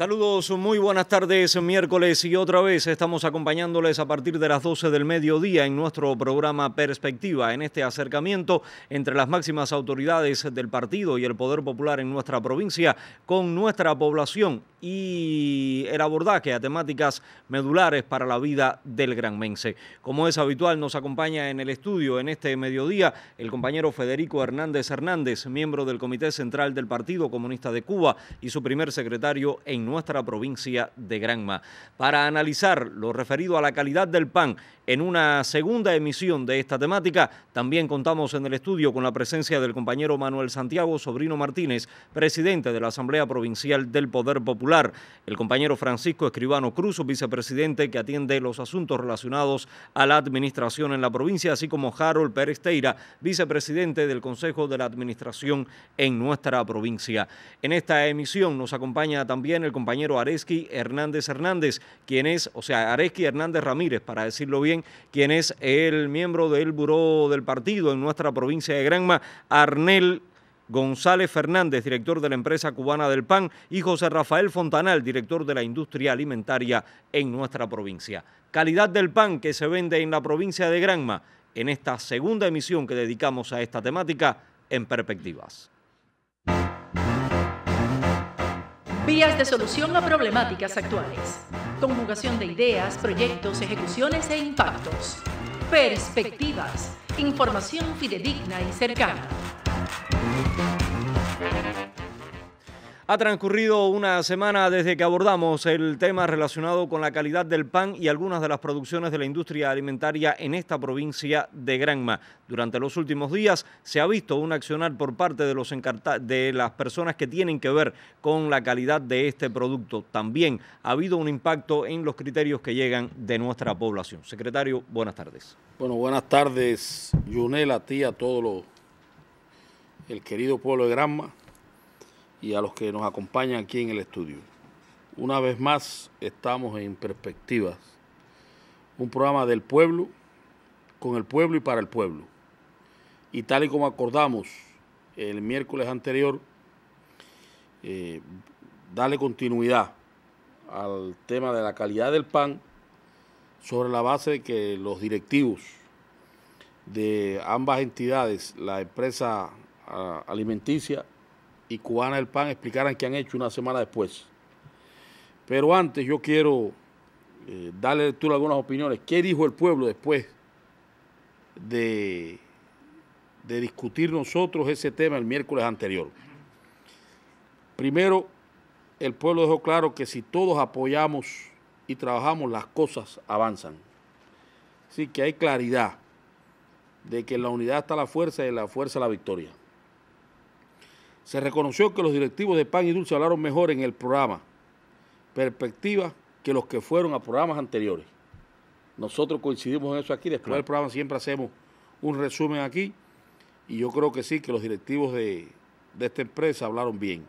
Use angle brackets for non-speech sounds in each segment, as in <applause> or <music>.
Saludos, muy buenas tardes, miércoles y otra vez estamos acompañándoles a partir de las 12 del mediodía en nuestro programa Perspectiva, en este acercamiento entre las máximas autoridades del partido y el Poder Popular en nuestra provincia con nuestra población y el abordaje a temáticas medulares para la vida del gran granmense. Como es habitual, nos acompaña en el estudio en este mediodía el compañero Federico Hernández Hernández, miembro del Comité Central del Partido Comunista de Cuba y su primer secretario en nuestra provincia de Granma. Para analizar lo referido a la calidad del pan en una segunda emisión de esta temática. También contamos en el estudio con la presencia del compañero Manuel Santiago Sobrino Martínez, presidente de la Asamblea Provincial del Poder Popular, el compañero Francisco Escribano Cruz, vicepresidente que atiende los asuntos relacionados a la administración en la provincia, así como Harold Pérez Teira, vicepresidente del Consejo de la Administración en nuestra provincia. En esta emisión nos acompaña también el compañero Areski Hernández Hernández, quien es, o sea, Areski Hernández Ramírez, para decirlo bien, quien es el miembro del Buró del Partido en nuestra provincia de Granma, Arnel González Fernández, director de la empresa cubana del PAN, y José Rafael Fontanal, director de la industria alimentaria en nuestra provincia. Calidad del pan que se vende en la provincia de Granma en esta segunda emisión que dedicamos a esta temática en perspectivas. Vías de solución a problemáticas actuales. Conjugación de ideas, proyectos, ejecuciones e impactos. Perspectivas. Información fidedigna y cercana. Ha transcurrido una semana desde que abordamos el tema relacionado con la calidad del pan y algunas de las producciones de la industria alimentaria en esta provincia de Granma. Durante los últimos días se ha visto un accionar por parte de, los de las personas que tienen que ver con la calidad de este producto. También ha habido un impacto en los criterios que llegan de nuestra población. Secretario, buenas tardes. Bueno, buenas tardes, Yunel, a ti, a todo el querido pueblo de Granma y a los que nos acompañan aquí en el estudio. Una vez más estamos en Perspectivas, un programa del pueblo, con el pueblo y para el pueblo. Y tal y como acordamos el miércoles anterior, eh, darle continuidad al tema de la calidad del pan sobre la base de que los directivos de ambas entidades, la empresa ah, alimenticia y Cubana del PAN explicaran qué han hecho una semana después. Pero antes yo quiero eh, darle lectura algunas opiniones. ¿Qué dijo el pueblo después de, de discutir nosotros ese tema el miércoles anterior? Primero, el pueblo dejó claro que si todos apoyamos y trabajamos, las cosas avanzan. Así que hay claridad de que en la unidad está la fuerza y en la fuerza la victoria. Se reconoció que los directivos de Pan y Dulce hablaron mejor en el programa, perspectiva que los que fueron a programas anteriores. Nosotros coincidimos en eso aquí, después del programa siempre hacemos un resumen aquí y yo creo que sí, que los directivos de, de esta empresa hablaron bien.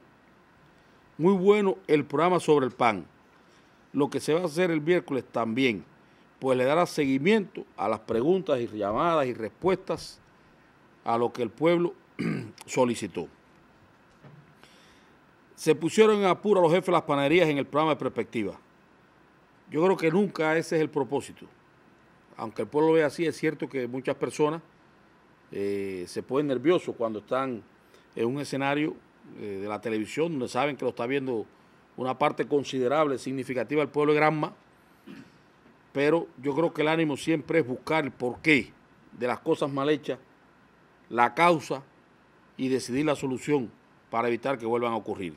Muy bueno el programa sobre el pan. Lo que se va a hacer el miércoles también, pues le dará seguimiento a las preguntas y llamadas y respuestas a lo que el pueblo <clears throat> solicitó se pusieron en apuro a los jefes de las panaderías en el programa de perspectiva. Yo creo que nunca ese es el propósito. Aunque el pueblo lo vea así, es cierto que muchas personas eh, se ponen nerviosos cuando están en un escenario eh, de la televisión donde saben que lo está viendo una parte considerable, significativa del pueblo de Granma. Pero yo creo que el ánimo siempre es buscar el porqué de las cosas mal hechas, la causa y decidir la solución para evitar que vuelvan a ocurrir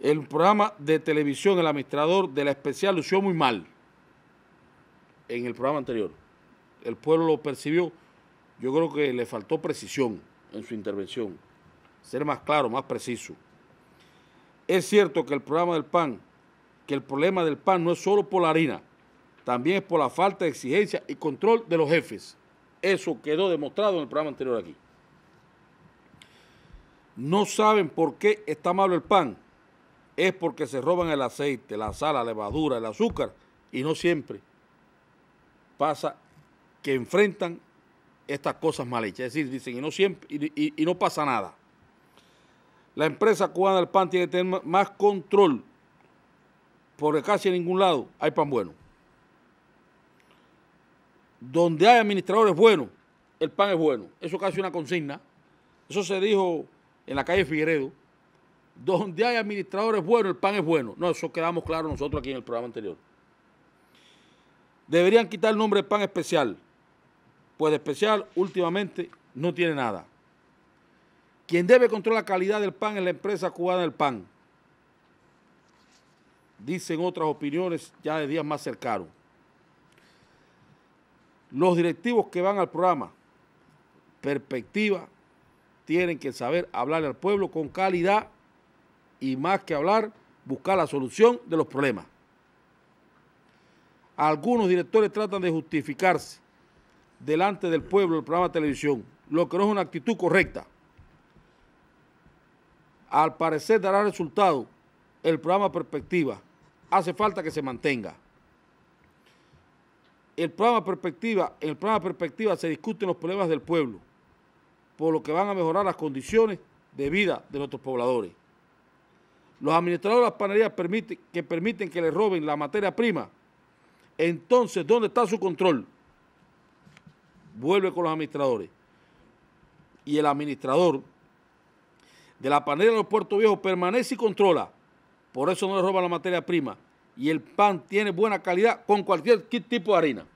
el programa de televisión, el administrador de la especial lució muy mal en el programa anterior. El pueblo lo percibió. Yo creo que le faltó precisión en su intervención. Ser más claro, más preciso. Es cierto que el programa del PAN, que el problema del PAN no es solo por la harina, también es por la falta de exigencia y control de los jefes. Eso quedó demostrado en el programa anterior aquí. No saben por qué está malo el PAN es porque se roban el aceite, la sal, la levadura, el azúcar, y no siempre pasa que enfrentan estas cosas mal hechas. Es decir, dicen, y no, siempre, y, no pasa nada. La empresa cubana del pan tiene que tener más control, porque casi en ningún lado hay pan bueno. Donde hay administradores buenos, el pan es bueno. Eso casi una consigna. Eso se dijo en la calle Figueredo, donde hay administradores buenos, el pan es bueno. No, eso quedamos claro nosotros aquí en el programa anterior. Deberían quitar el nombre de pan especial, pues especial últimamente no tiene nada. Quien debe controlar la calidad del pan es la empresa cubana del pan. Dicen otras opiniones ya de días más cercanos. Los directivos que van al programa, perspectiva, tienen que saber hablarle al pueblo con calidad y más que hablar, buscar la solución de los problemas. Algunos directores tratan de justificarse delante del pueblo el programa de televisión, lo que no es una actitud correcta. Al parecer dará resultado el programa Perspectiva. Hace falta que se mantenga. El programa Perspectiva, en el programa Perspectiva se discuten los problemas del pueblo, por lo que van a mejorar las condiciones de vida de nuestros pobladores los administradores de las panaderías que permiten que le roben la materia prima, entonces, ¿dónde está su control? Vuelve con los administradores. Y el administrador de la panadería de Puerto Viejo permanece y controla. Por eso no le roban la materia prima. Y el pan tiene buena calidad con cualquier tipo de harina.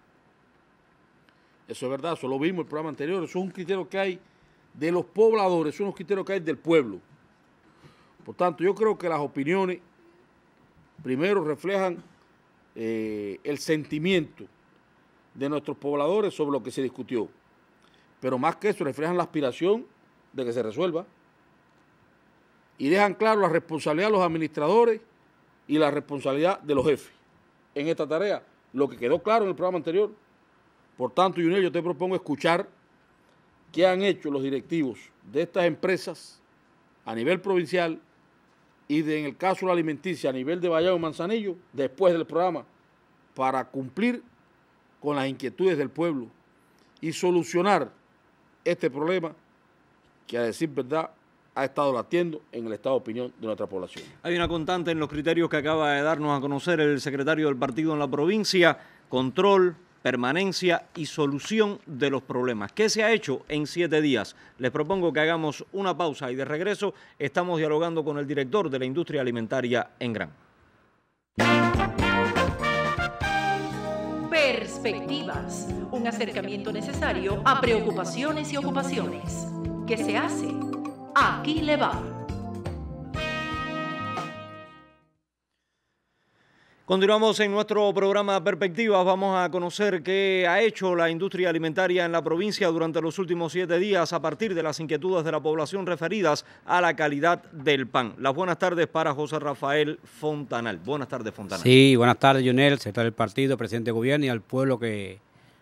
Eso es verdad, eso lo vimos en el programa anterior. Eso es un criterio que hay de los pobladores, Son es un criterio que hay del pueblo. Por tanto, yo creo que las opiniones primero reflejan eh, el sentimiento de nuestros pobladores sobre lo que se discutió, pero más que eso reflejan la aspiración de que se resuelva y dejan claro la responsabilidad de los administradores y la responsabilidad de los jefes en esta tarea, lo que quedó claro en el programa anterior. Por tanto, Junior, yo te propongo escuchar qué han hecho los directivos de estas empresas a nivel provincial y en el caso de la alimenticia a nivel de Vallado y Manzanillo, después del programa, para cumplir con las inquietudes del pueblo y solucionar este problema que a decir verdad ha estado latiendo en el estado de opinión de nuestra población. Hay una constante en los criterios que acaba de darnos a conocer el secretario del partido en la provincia, control, permanencia y solución de los problemas. ¿Qué se ha hecho en siete días? Les propongo que hagamos una pausa y de regreso estamos dialogando con el director de la industria alimentaria en Gran. Perspectivas, un acercamiento necesario a preocupaciones y ocupaciones. ¿Qué se hace? Aquí le va. Continuamos en nuestro programa Perspectivas. Vamos a conocer qué ha hecho la industria alimentaria en la provincia durante los últimos siete días a partir de las inquietudes de la población referidas a la calidad del pan. Las buenas tardes para José Rafael Fontanal. Buenas tardes, Fontanal. Sí, buenas tardes, Junel, secretario del partido, presidente de gobierno y al pueblo que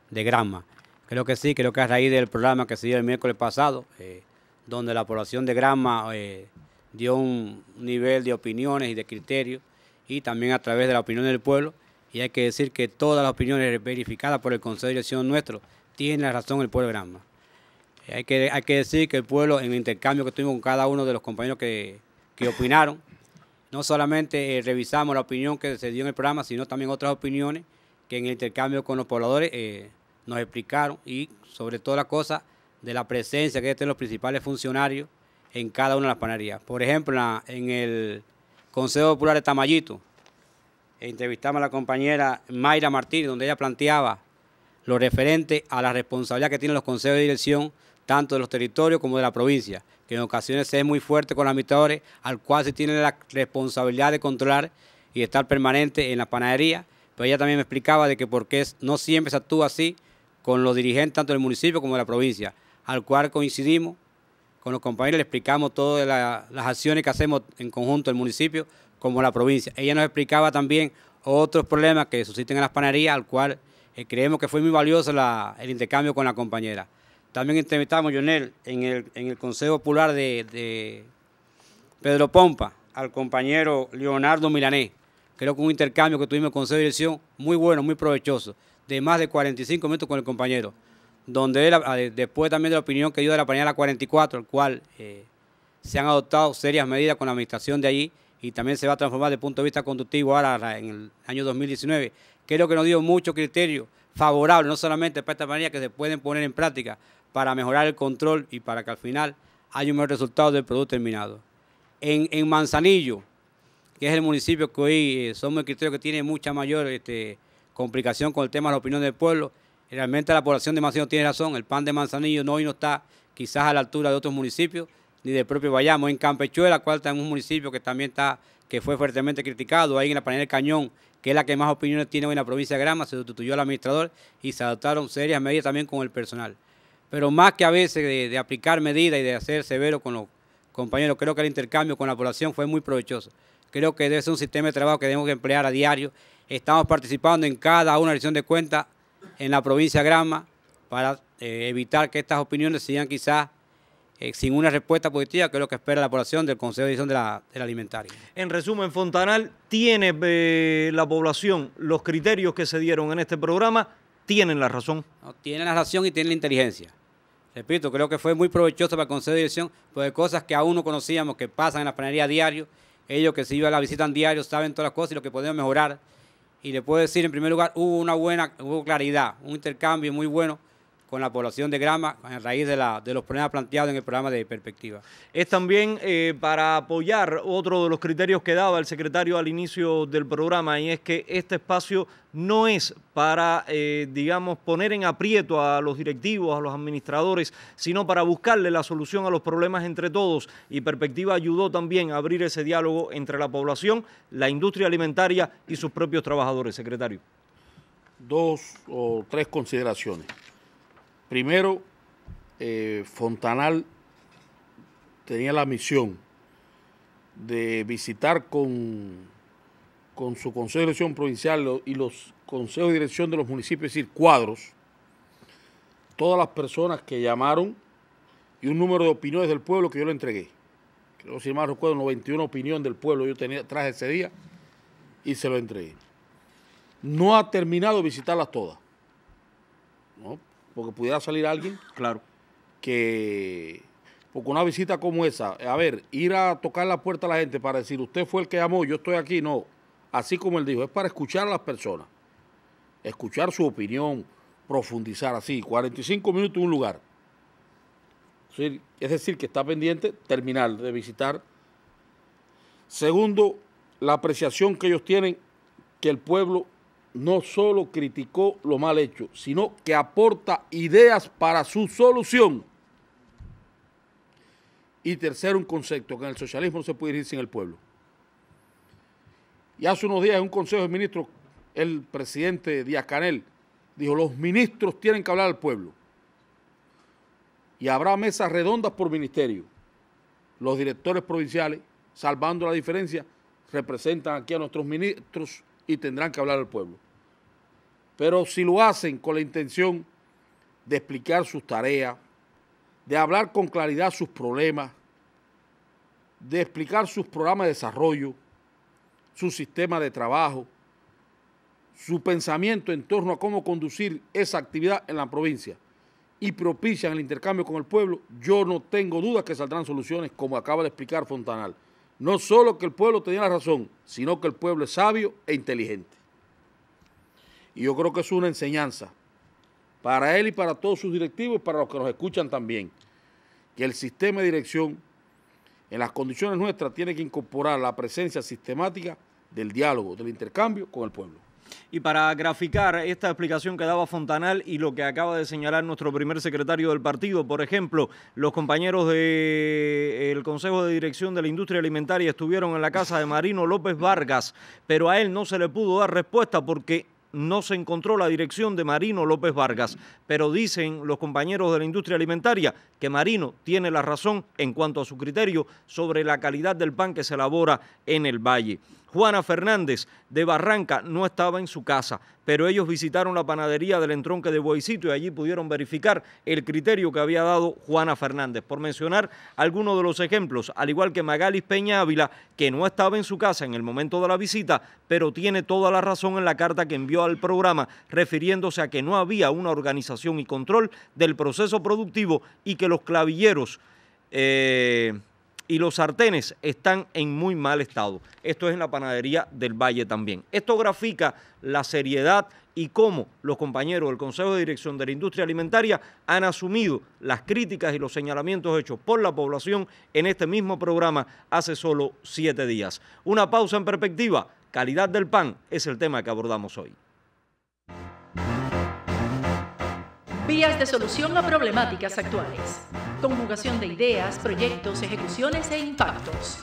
de Grama. Creo que sí, creo que a raíz del programa que se dio el miércoles pasado, eh, donde la población de Grama eh, dio un nivel de opiniones y de criterios y también a través de la opinión del pueblo. Y hay que decir que todas las opiniones verificadas por el Consejo de Dirección nuestro tiene la razón el pueblo de Granma. Eh, hay que, hay que decir que el pueblo, en el intercambio que tuvimos con cada uno de los compañeros que, opinaron, no solamente eh, revisamos la opinión que se dio en el programa, sino también otras opiniones que en el intercambio con los pobladores eh, nos explicaron y sobre todo la cosa de la presencia que tienen los principales funcionarios en cada una de las panaderías. Por ejemplo, en el Consejo Popular de Tamayito, e entrevistamos a la compañera Mayra Martínez, donde ella planteaba lo referente a la responsabilidad que tienen los consejos de dirección, tanto de los territorios como de la provincia, que en ocasiones se es muy fuerte con los administradores, al cual se tiene la responsabilidad de controlar y estar permanente en la panadería. Pero ella también me explicaba de que por qué no siempre se actúa así con los dirigentes tanto del municipio como de la provincia, al cual coincidimos con los compañeros le explicamos todas las acciones que hacemos en conjunto el municipio como la provincia. Ella nos explicaba también otros problemas que susciten en las panaderías, al cual eh, creemos que fue muy valioso el intercambio con la compañera. También entrevistamos, Jonel, en el, en el Consejo Popular de, Pedro Pompa, al compañero Leonardo Milanés. Creo que un intercambio que tuvimos con Consejo de Dirección muy bueno, muy provechoso, de más de 45 minutos con el compañero donde ah, después también de la opinión que dio de la panela 44, el cual eh, se han adoptado serias medidas con la administración de allí y también se va a transformar desde el punto de vista conductivo ahora en el año 2019, creo que nos dio muchos criterios favorables, no solamente para esta manera que se pueden poner en práctica para mejorar el control y para que al final haya un mejor resultado del producto terminado. En, Manzanillo, que es el municipio que hoy eh, somos el criterio que tiene mucha mayor este, complicación con el tema de la opinión del pueblo, Realmente la población de Manzanillo tiene razón, el pan de Manzanillo no hoy no está quizás a la altura de otros municipios, ni del propio Bayamo, en Campechuela, cual está en un municipio que también está, que fue fuertemente criticado, ahí en la panela del Cañón, que es la que más opiniones tiene hoy en la provincia de Grama, se sustituyó al administrador y se adoptaron serias medidas también con el personal. Pero más que a veces de, aplicar medidas y de hacer severo con los compañeros, creo que el intercambio con la población fue muy provechoso. Creo que debe ser un sistema de trabajo que debemos emplear a diario. Estamos participando en cada una edición de cuentas en la provincia de Grama para eh, evitar que estas opiniones sigan quizás eh, sin una respuesta positiva, que es lo que espera la población del Consejo de Dirección de la, Alimentaria. En resumen, Fontanal tiene eh, la población, los criterios que se dieron en este programa, tienen la razón. tienen la razón y tienen la inteligencia. Repito, creo que fue muy provechoso para el Consejo de Dirección, porque cosas que aún no conocíamos, que pasan en la panadería diario, ellos que se iban a la visitan diario saben todas las cosas y lo que podemos mejorar. Y le puedo decir, en primer lugar, hubo una buena, hubo claridad, un intercambio muy bueno con la población de grama a raíz de, los problemas planteados en el programa de perspectiva. Es también eh, para apoyar otro de los criterios que daba el secretario al inicio del programa y es que este espacio no es para, eh, digamos, poner en aprieto a los directivos, a los administradores, sino para buscarle la solución a los problemas entre todos. Y Perspectiva ayudó también a abrir ese diálogo entre la población, la industria alimentaria y sus propios trabajadores. Secretario. Dos o tres consideraciones. Primero, eh, Fontanal tenía la misión de visitar con, con su Consejo de Dirección Provincial y los Consejos de Dirección de los municipios, es decir, cuadros, todas las personas que llamaron y un número de opiniones del pueblo que yo le entregué. Creo, si mal recuerdo, 91 opiniones del pueblo yo tenía, traje ese día y se lo entregué. No ha terminado visitarlas todas porque pudiera salir alguien. Claro. Que. Porque una visita como esa, a ver, ir a tocar la puerta a la gente para decir usted fue el que llamó, yo estoy aquí, no. Así como él dijo, es para escuchar a las personas, escuchar su opinión, profundizar así. 45 minutos en un lugar. Es decir, que está pendiente terminar de visitar. Segundo, la apreciación que ellos tienen que el pueblo no solo criticó lo mal hecho, sino que aporta ideas para su solución. Y tercero, un concepto, que en el socialismo no se puede ir sin el pueblo. Y hace unos días en un consejo de ministros, el presidente Díaz Canel dijo, los ministros tienen que hablar al pueblo. Y habrá mesas redondas por ministerio. Los directores provinciales, salvando la diferencia, representan aquí a nuestros ministros y tendrán que hablar al pueblo. Pero si lo hacen con la intención de explicar sus tareas, de hablar con claridad sus problemas, de explicar sus programas de desarrollo, su sistema de trabajo, su pensamiento en torno a cómo conducir esa actividad en la provincia y propician el intercambio con el pueblo, yo no tengo duda que saldrán soluciones como acaba de explicar Fontanal no solo que el pueblo tenía la razón, sino que el pueblo es sabio e inteligente. Y yo creo que es una enseñanza para él y para todos sus directivos y para los que nos escuchan también, que el sistema de dirección en las condiciones nuestras tiene que incorporar la presencia sistemática del diálogo, del intercambio con el pueblo. Y para graficar esta explicación que daba Fontanal y lo que acaba de señalar nuestro primer secretario del partido, por ejemplo, los compañeros del Consejo de Dirección de la Industria Alimentaria estuvieron en la casa de Marino López Vargas, pero a él no se le pudo dar respuesta porque no se encontró la dirección de Marino López Vargas, pero dicen los compañeros de la industria alimentaria que Marino tiene la razón en cuanto a su criterio sobre la calidad del pan que se elabora en el valle. Juana Fernández de Barranca no estaba en su casa, pero ellos visitaron la panadería del entronque de Boicito y allí pudieron verificar el criterio que había dado Juana Fernández. Por mencionar algunos de los ejemplos, al igual que Magalis Peña Ávila, que no estaba en su casa en el momento de la visita, pero tiene toda la razón en la carta que envió al programa, refiriéndose a que no había una organización y control del proceso productivo y que los clavilleros... Eh, y los sartenes están en muy mal estado. Esto es en la panadería del Valle también. Esto grafica la seriedad y cómo los compañeros del Consejo de Dirección de la Industria Alimentaria han asumido las críticas y los señalamientos hechos por la población en este mismo programa hace solo siete días. Una pausa en perspectiva. Calidad del pan es el tema que abordamos hoy. Vías de solución a problemáticas actuales conjugación de ideas, proyectos, ejecuciones e impactos.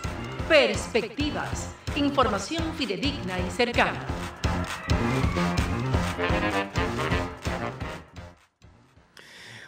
Perspectivas, información fidedigna y cercana.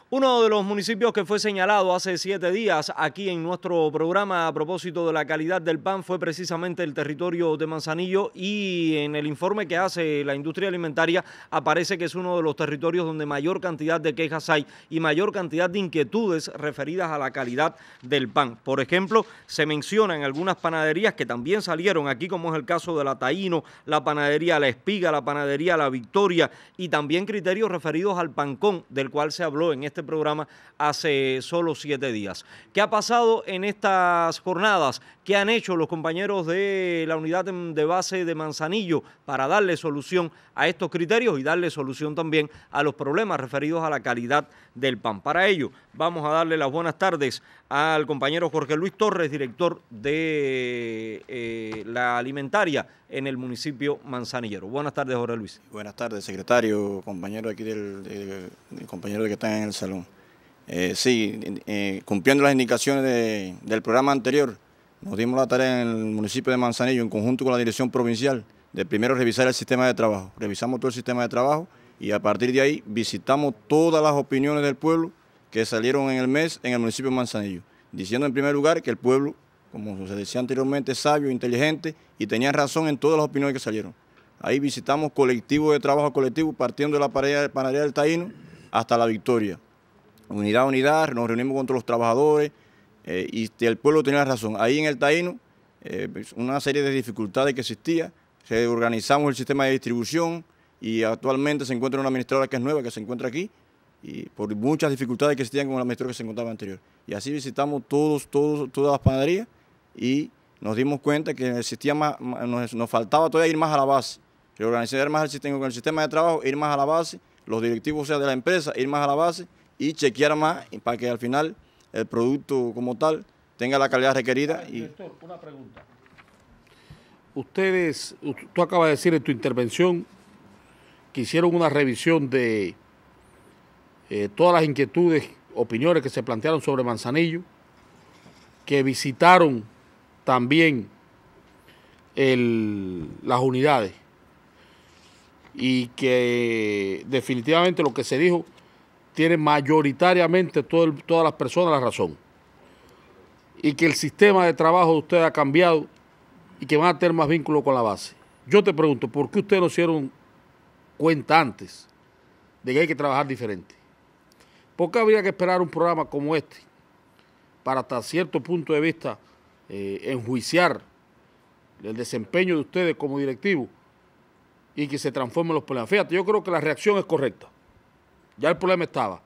Uno de los municipios que fue señalado hace siete días aquí en nuestro programa a propósito de la calidad del pan fue precisamente el territorio de Manzanillo y en el informe que hace la industria alimentaria aparece que es uno de los territorios donde mayor cantidad de quejas hay y mayor cantidad de inquietudes referidas a la calidad del pan. Por ejemplo, se mencionan algunas panaderías que también salieron aquí, como es el caso de la Taíno, la panadería La Espiga, la panadería La Victoria y también criterios referidos al pancón del cual se habló en este este programa hace solo siete días. ¿Qué ha pasado en estas jornadas? ¿Qué han hecho los compañeros de la unidad de base de Manzanillo para darle solución a estos criterios y darle solución también a los problemas referidos a la calidad del pan? Para ello, vamos a darle las buenas tardes al compañero Jorge Luis Torres, director de eh, la alimentaria en el municipio manzanillero. Buenas tardes, Jorge Luis. Buenas tardes, secretario, compañero aquí del, compañero que está en el salón. Eh, sí, eh, cumpliendo las indicaciones del programa anterior, nos dimos la tarea en el municipio de Manzanillo, en conjunto con la dirección provincial, de primero revisar el sistema de trabajo. Revisamos todo el sistema de trabajo y a partir de ahí visitamos todas las opiniones del pueblo que salieron en el mes en el municipio de Manzanillo, diciendo en primer lugar que el pueblo, como se decía anteriormente, es sabio, inteligente y tenía razón en todas las opiniones que salieron. Ahí visitamos colectivos de trabajo colectivo, partiendo de la panadería del Taíno hasta la Victoria. Unidad a unidad, nos reunimos con los trabajadores eh, y el pueblo tenía razón. Ahí en el Taíno, eh, una serie de dificultades que existía, reorganizamos el sistema de distribución y actualmente se encuentra una administradora que es nueva, que se encuentra aquí, y por muchas dificultades que existían con el maestría que se encontraba anterior. Y así visitamos todos, todos, todas las panaderías y nos dimos cuenta que en el nos, nos faltaba todavía ir más a la base, reorganizar más el sistema, con el sistema de trabajo, ir más a la base, los directivos de la empresa, ir más a la base y chequear más para que al final el producto como tal tenga la calidad requerida. y... Director, una pregunta. Ustedes, tú acabas de decir en tu intervención que hicieron una revisión de eh, todas las inquietudes, opiniones que se plantearon sobre Manzanillo, que visitaron también las unidades y que definitivamente lo que se dijo tiene mayoritariamente todas las personas la razón y que el sistema de trabajo de ustedes ha cambiado y que van a tener más vínculo con la base. Yo te pregunto, ¿por qué ustedes no hicieron cuenta antes de que hay que trabajar diferente? ¿Por qué habría que esperar un programa como este para hasta cierto punto de vista eh, enjuiciar el desempeño de ustedes como directivo y que se transformen los problemas? Fíjate, yo creo que la reacción es correcta. Ya el problema estaba.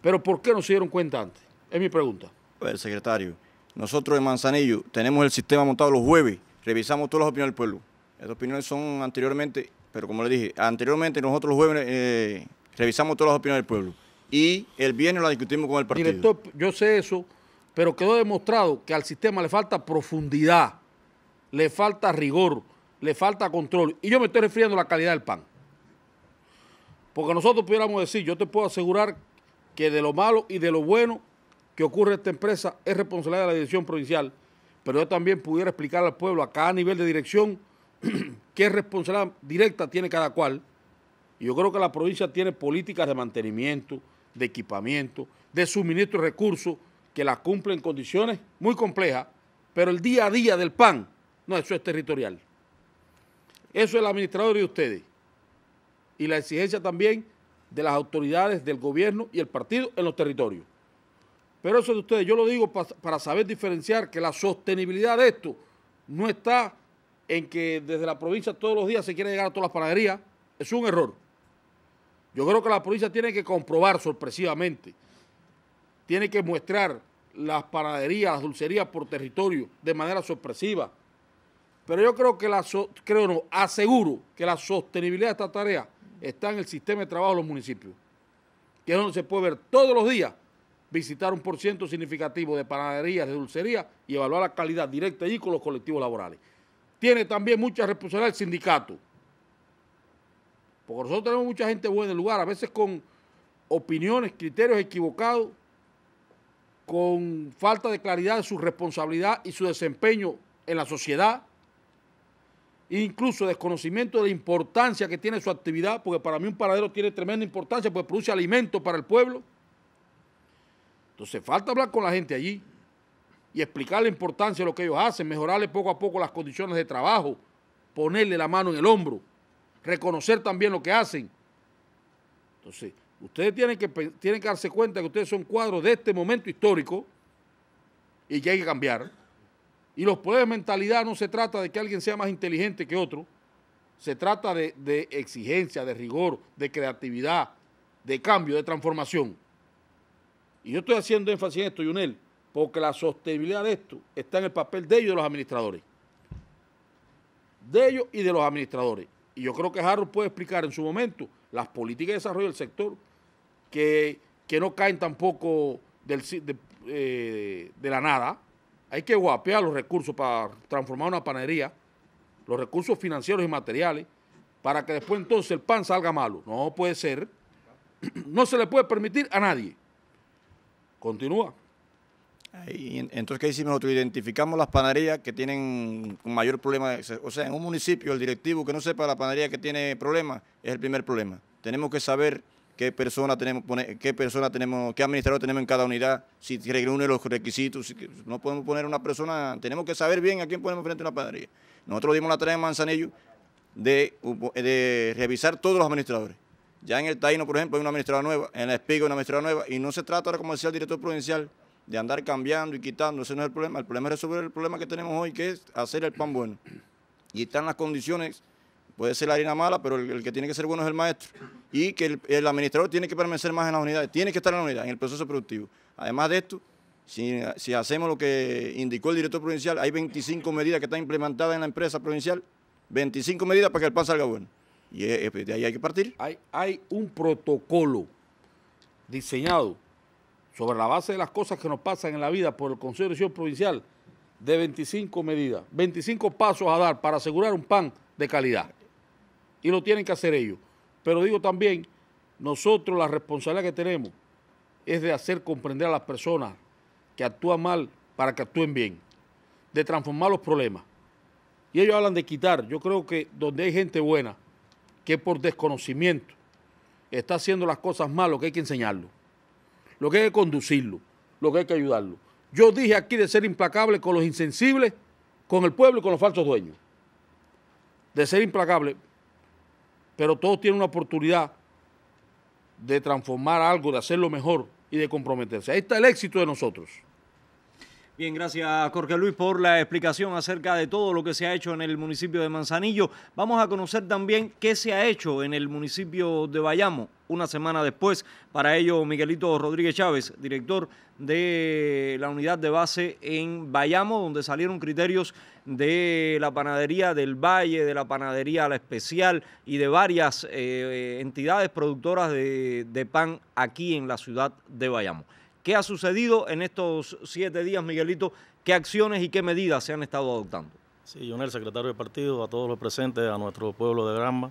Pero ¿por qué no se dieron cuenta antes? Es mi pregunta. El secretario, nosotros en Manzanillo tenemos el sistema montado los jueves, revisamos todas las opiniones del pueblo. Esas opiniones son anteriormente, pero como le dije, anteriormente nosotros los jueves eh, revisamos todas las opiniones del pueblo y el viernes la discutimos con el partido. Director, yo sé eso, pero quedó demostrado que al sistema le falta profundidad, le falta rigor, le falta control. Y yo me estoy refiriendo a la calidad del pan. Porque nosotros pudiéramos decir, yo te puedo asegurar que de lo malo y de lo bueno que ocurre esta empresa es responsabilidad de la dirección provincial, pero yo también pudiera explicar al pueblo a cada nivel de dirección <clears throat> qué responsabilidad directa tiene cada cual. Y yo creo que la provincia tiene políticas de mantenimiento, de equipamiento, de suministro de recursos que la cumplen en condiciones muy complejas, pero el día a día del PAN, no, eso es territorial. Eso es el administrador de ustedes. Y la exigencia también de las autoridades del gobierno y el partido en los territorios. Pero eso de ustedes, yo lo digo para saber diferenciar que la sostenibilidad de esto no está en que desde la provincia todos los días se quiere llegar a todas las panaderías. Es un error. Yo creo que la provincia tiene que comprobar sorpresivamente, tiene que mostrar las panaderías, las dulcerías por territorio de manera sorpresiva. Pero yo creo que la, creo no, aseguro que la sostenibilidad de esta tarea está en el sistema de trabajo de los municipios, que es donde se puede ver todos los días visitar un porciento significativo de panaderías, de dulcerías y evaluar la calidad directa allí con los colectivos laborales. Tiene también mucha responsabilidad el sindicato. Porque nosotros tenemos mucha gente buena en el lugar, a veces con opiniones, criterios equivocados, con falta de claridad de su responsabilidad y su desempeño en la sociedad, incluso desconocimiento de la importancia que tiene su actividad, porque para mí un paradero tiene tremenda importancia, porque produce alimentos para el pueblo. Entonces falta hablar con la gente allí y explicar la importancia de lo que ellos hacen, mejorarle poco a poco las condiciones de trabajo, ponerle la mano en el hombro reconocer también lo que hacen. Entonces, ustedes tienen que, tienen que darse cuenta que ustedes son cuadros de este momento histórico y que hay que cambiar. Y los poderes de mentalidad no se trata de que alguien sea más inteligente que otro, se trata de, de exigencia, de rigor, de creatividad, de cambio, de transformación. Y yo estoy haciendo énfasis en esto, Yunel, porque la sostenibilidad de esto está en el papel de ellos y de los administradores. De ellos y de los administradores y yo creo que Harold puede explicar en su momento las políticas de desarrollo del sector que, que no caen tampoco de, eh, de la nada. Hay que guapear los recursos para transformar una panadería, los recursos financieros y materiales, para que después entonces el pan salga malo. No puede ser. <clears throat> No se le puede permitir a nadie. Continúa entonces, ¿qué hicimos nosotros? Identificamos las panaderías que tienen un mayor problema. O sea, en un municipio, el directivo que no sepa la panadería que tiene problemas es el primer problema. Tenemos que saber qué persona tenemos, qué persona tenemos, qué administrador tenemos en cada unidad, si reúne los requisitos, no podemos poner una persona, tenemos que saber bien a quién ponemos frente a una panadería. Nosotros dimos la tarea en Manzanillo de, de revisar todos los administradores. Ya en el Taino, por ejemplo, hay una administradora nueva, en la Espiga una administradora nueva, y no se trata ahora como decía el director provincial, de andar cambiando y quitando, ese no es el problema. El problema es resolver el problema que tenemos hoy, que es hacer el pan bueno. Y están las condiciones, puede ser la harina mala, pero el, que tiene que ser bueno es el maestro. Y que el, administrador tiene que permanecer más en las unidades, tiene que estar en la unidad, en el proceso productivo. Además de esto, si, hacemos lo que indicó el director provincial, hay 25 medidas que están implementadas en la empresa provincial, 25 medidas para que el pan salga bueno. Y eh, pues, de ahí hay que partir. Hay, hay un protocolo diseñado sobre la base de las cosas que nos pasan en la vida por el Consejo de Dirección Provincial, de 25 medidas, 25 pasos a dar para asegurar un pan de calidad. Y lo tienen que hacer ellos. Pero digo también, nosotros la responsabilidad que tenemos es de hacer comprender a las personas que actúan mal para que actúen bien, de transformar los problemas. Y ellos hablan de quitar. Yo creo que donde hay gente buena que por desconocimiento está haciendo las cosas mal, lo que hay que enseñarlo lo que hay que conducirlo, lo que hay que ayudarlo. Yo dije aquí de ser implacable con los insensibles, con el pueblo y con los falsos dueños. De ser implacable, pero todos tienen una oportunidad de transformar algo, de hacerlo mejor y de comprometerse. Ahí está el éxito de nosotros. Bien, gracias Jorge Luis por la explicación acerca de todo lo que se ha hecho en el municipio de Manzanillo. Vamos a conocer también qué se ha hecho en el municipio de Bayamo una semana después. Para ello, Miguelito Rodríguez Chávez, director de la unidad de base en Bayamo, donde salieron criterios de la panadería del Valle, de la panadería La Especial y de varias eh, entidades productoras de pan aquí en la ciudad de Bayamo. ¿Qué ha sucedido en estos siete días, Miguelito? ¿Qué acciones y qué medidas se han estado adoptando? Sí, el secretario de partido, a todos los presentes, a nuestro pueblo de Granma.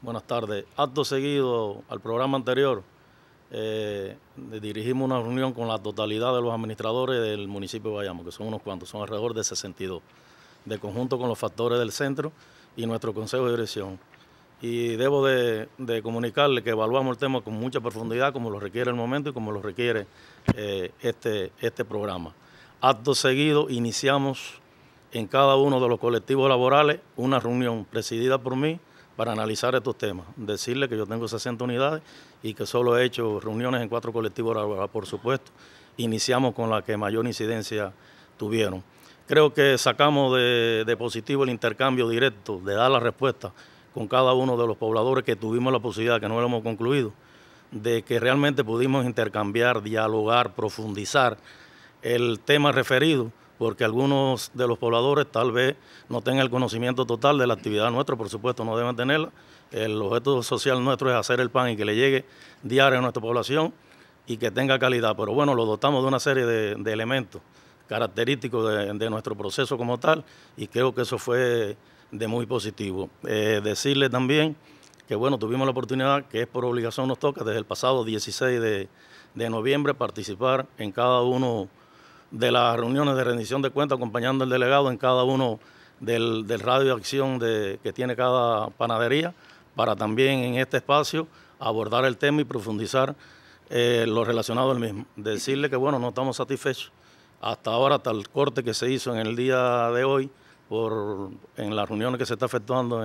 Buenas tardes. Acto seguido al programa anterior, eh, dirigimos una reunión con la totalidad de los administradores del municipio de Bayamo, que son unos cuantos, son alrededor de 62, de conjunto con los factores del centro y nuestro consejo de dirección y debo de, comunicarle que evaluamos el tema con mucha profundidad, como lo requiere el momento y como lo requiere eh, este, este programa. Acto seguido, iniciamos en cada uno de los colectivos laborales una reunión presidida por mí para analizar estos temas. Decirle que yo tengo 60 unidades y que solo he hecho reuniones en cuatro colectivos laborales, por supuesto. Iniciamos con la que mayor incidencia tuvieron. Creo que sacamos de, de positivo el intercambio directo, de dar la respuesta con cada uno de los pobladores que tuvimos la posibilidad, que no lo hemos concluido, de que realmente pudimos intercambiar, dialogar, profundizar el tema referido, porque algunos de los pobladores tal vez no tengan el conocimiento total de la actividad nuestra, por supuesto no deben tenerla. El objeto social nuestro es hacer el pan y que le llegue diario a nuestra población y que tenga calidad, pero bueno, lo dotamos de una serie de, elementos característicos de nuestro proceso como tal y creo que eso fue de muy positivo. Eh, decirle también que, bueno, tuvimos la oportunidad, que es por obligación nos toca, desde el pasado 16 de, noviembre, participar en cada uno de las reuniones de rendición de cuentas, acompañando al delegado en cada uno del, radio de acción que tiene cada panadería, para también en este espacio abordar el tema y profundizar eh, lo relacionado al mismo. Decirle que, bueno, no estamos satisfechos. Hasta ahora, hasta el corte que se hizo en el día de hoy, en las reuniones que se está efectuando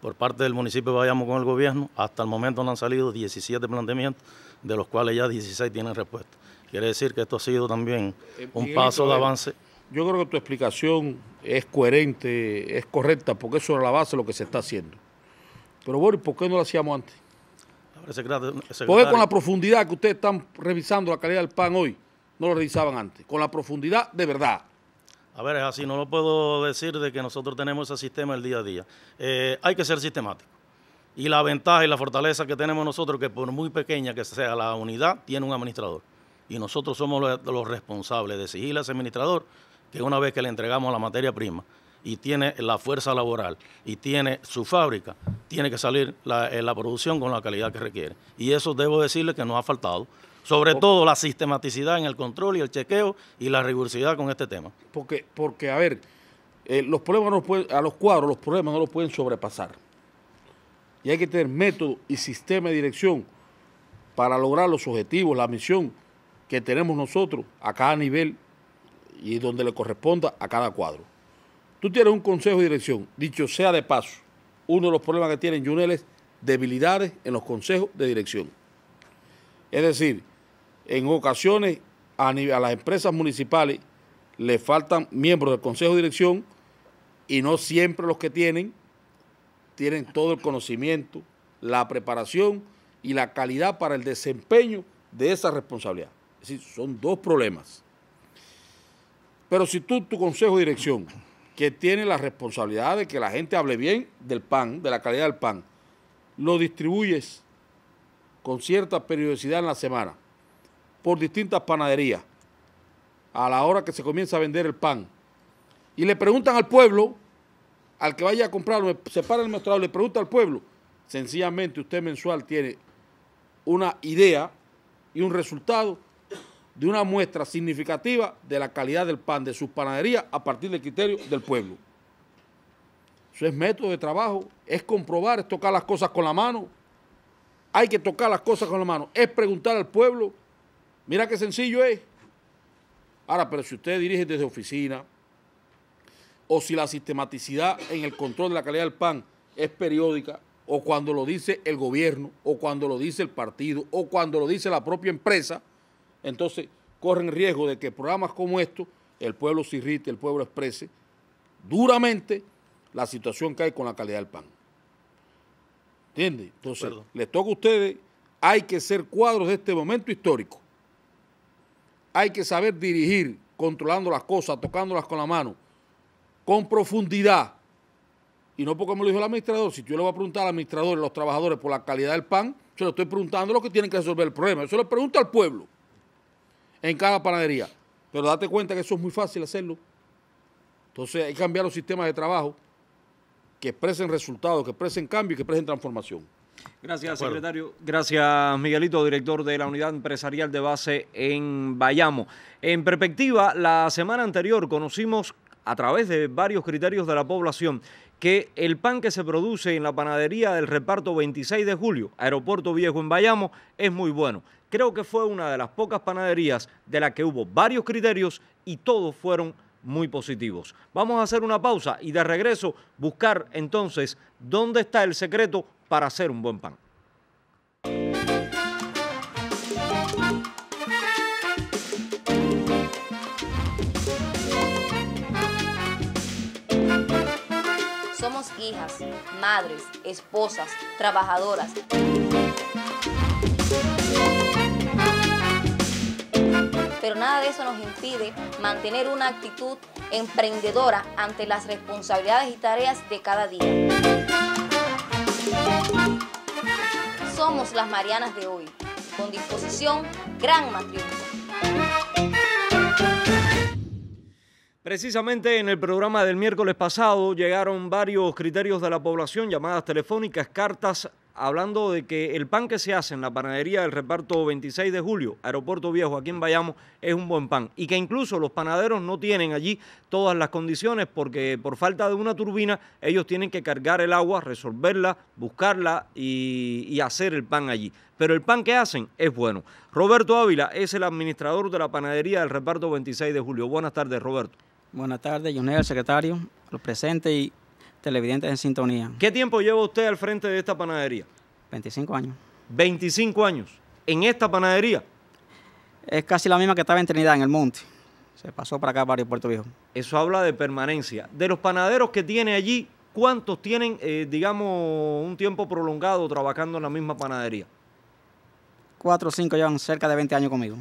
por parte del municipio de Bayamo con el gobierno, hasta el momento no han salido 17 planteamientos, de los cuales ya 16 tienen respuesta. Quiere decir que esto ha sido también eh, un paso de eh, avance. Yo creo que tu explicación es coherente, es correcta, porque eso es la base de lo que se está haciendo. Pero bueno, ¿por qué no lo hacíamos antes? Porque con la profundidad que ustedes están revisando la calidad del pan hoy, no lo revisaban antes. Con la profundidad de verdad. A ver, es así, no lo puedo decir de que nosotros tenemos ese sistema el día a día. Eh, hay que ser sistemático. Y la ventaja y la fortaleza que tenemos nosotros, que por muy pequeña que sea la unidad, tiene un administrador. Y nosotros somos los, responsables de exigirle a ese administrador que una vez que le entregamos la materia prima y tiene la fuerza laboral y tiene su fábrica, tiene que salir la, eh, la producción con la calidad que requiere. Y eso debo decirle que nos ha faltado. Sobre todo la sistematicidad en el control y el chequeo y la rigurosidad con este tema. Porque, porque a ver, eh, los problemas no a los cuadros los problemas no los pueden sobrepasar. Y hay que tener método y sistema de dirección para lograr los objetivos, la misión que tenemos nosotros a cada nivel y donde le corresponda a cada cuadro. Tú tienes un consejo de dirección, dicho sea de paso, uno de los problemas que tienen Junel es debilidades en los consejos de dirección. Es decir, en ocasiones a, las empresas municipales le faltan miembros del Consejo de Dirección y no siempre los que tienen tienen todo el conocimiento, la preparación y la calidad para el desempeño de esa responsabilidad. Es decir, son dos problemas. Pero si tú, tu consejo de dirección, que tiene la responsabilidad de que la gente hable bien del pan, de la calidad del pan, lo distribuyes con cierta periodicidad en la semana, por distintas panaderías a la hora que se comienza a vender el pan. Y le preguntan al pueblo, al que vaya a comprarlo, se para el mostrador, le pregunta al pueblo, sencillamente usted mensual tiene una idea y un resultado de una muestra significativa de la calidad del pan de sus panaderías a partir del criterio del pueblo. Eso es método de trabajo, es comprobar, es tocar las cosas con la mano. Hay que tocar las cosas con la mano, es preguntar al pueblo Mira qué sencillo es. ¿eh? Ahora, pero si usted dirige desde oficina, o si la sistematicidad en el control de la calidad del pan es periódica, o cuando lo dice el gobierno, o cuando lo dice el partido, o cuando lo dice la propia empresa, entonces corren riesgo de que programas como estos, el pueblo se irrite, el pueblo exprese duramente la situación que hay con la calidad del pan. ¿Entiende? Entonces, les toca a ustedes, hay que ser cuadros de este momento histórico hay que saber dirigir, controlando las cosas, tocándolas con la mano, con profundidad. Y no porque me lo dijo el administrador, si yo le voy a preguntar al administrador y a los trabajadores por la calidad del pan, yo le estoy preguntando lo que tienen que resolver el problema. Yo se lo pregunto al pueblo en cada panadería. Pero date cuenta que eso es muy fácil hacerlo. Entonces hay que cambiar los sistemas de trabajo que expresen resultados, que expresen cambio y que expresen transformación. Gracias, secretario. Gracias, Miguelito, director de la unidad empresarial de base en Bayamo. En perspectiva, la semana anterior conocimos a través de varios criterios de la población que el pan que se produce en la panadería del reparto 26 de julio, Aeropuerto Viejo en Bayamo, es muy bueno. Creo que fue una de las pocas panaderías de la que hubo varios criterios y todos fueron muy positivos. Vamos a hacer una pausa y de regreso buscar entonces dónde está el secreto para hacer un buen pan. Somos hijas, madres, esposas, trabajadoras. pero nada de eso nos impide mantener una actitud emprendedora ante las responsabilidades y tareas de cada día. Somos las Marianas de hoy, con disposición, gran matriz Precisamente en el programa del miércoles pasado llegaron varios criterios de la población, llamadas telefónicas, cartas hablando de que el pan que se hace en la panadería del reparto 26 de julio, Aeropuerto Viejo, aquí en vayamos es un buen pan. Y que incluso los panaderos no tienen allí todas las condiciones porque por falta de una turbina ellos tienen que cargar el agua, resolverla, buscarla y, hacer el pan allí. Pero el pan que hacen es bueno. Roberto Ávila es el administrador de la panadería del reparto 26 de julio. Buenas tardes, Roberto. Buenas tardes, el secretario, los presentes y televidentes en sintonía. ¿Qué tiempo lleva usted al frente de esta panadería? 25 años. 25 años. ¿En esta panadería? Es casi la misma que estaba en Trinidad, en el monte. Se pasó para acá, para Puerto Viejo. Eso habla de permanencia. De los panaderos que tiene allí, ¿cuántos tienen, eh, digamos, un tiempo prolongado trabajando en la misma panadería? Cuatro o cinco llevan cerca de 20 años conmigo.